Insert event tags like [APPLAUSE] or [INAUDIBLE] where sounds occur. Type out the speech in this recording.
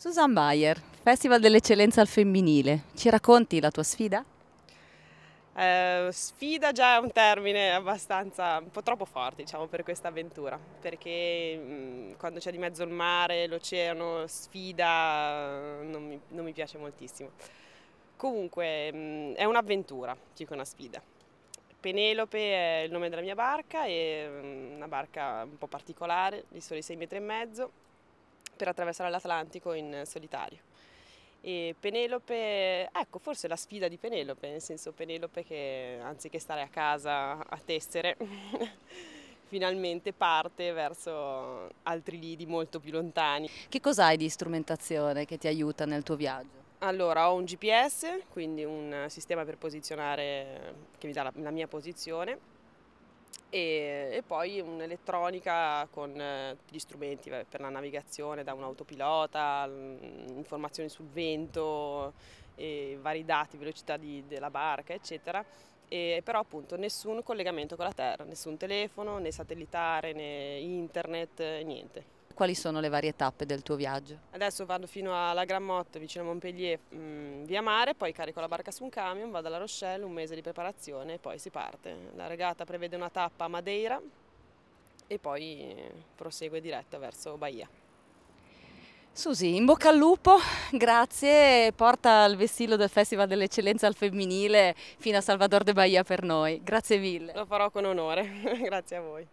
Susan Bayer, Festival dell'Eccellenza al Femminile, ci racconti la tua sfida? Eh, sfida già è un termine abbastanza, un po' troppo forte diciamo per questa avventura, perché mh, mm, quando c'è di mezzo il mare, l'oceano, sfida non mi, non mi, piace moltissimo. Comunque mh, mm, è un'avventura più che una sfida. Penelope è il nome della mia barca, è mm, una barca un po' particolare, di soli 6 metri e mezzo per attraversare l'Atlantico in solitario. E Penelope, ecco forse la sfida di Penelope, nel senso Penelope che anziché stare a casa a tessere, [LAUGHS] finalmente parte verso altri lidi molto più lontani. Che cosa hai di strumentazione che ti aiuta nel tuo viaggio? Allora, ho un GPS, quindi un sistema per posizionare, che mi dà la, la mia posizione, e, e poi un'elettronica con eh, gli strumenti per la navigazione, da un autopilota, mm, informazioni sul vento, vari dati, velocità di, della barca, eccetera. E però appunto nessun collegamento con la terra, nessun telefono, né satellitare, né internet, eh, niente quali sono le varie tappe del tuo viaggio? Adesso vado fino alla Grammotte vicino a Montpellier mh, mm, via mare, poi carico la barca su un camion, vado alla Rochelle, un mese di preparazione e poi si parte. La regata prevede una tappa a Madeira e poi prosegue diretta verso Bahia. Susi, in bocca al lupo, grazie, porta il vestito del Festival dell'Eccellenza al femminile fino a Salvador de Bahia per noi, grazie mille. Lo farò con onore, [LAUGHS] grazie a voi.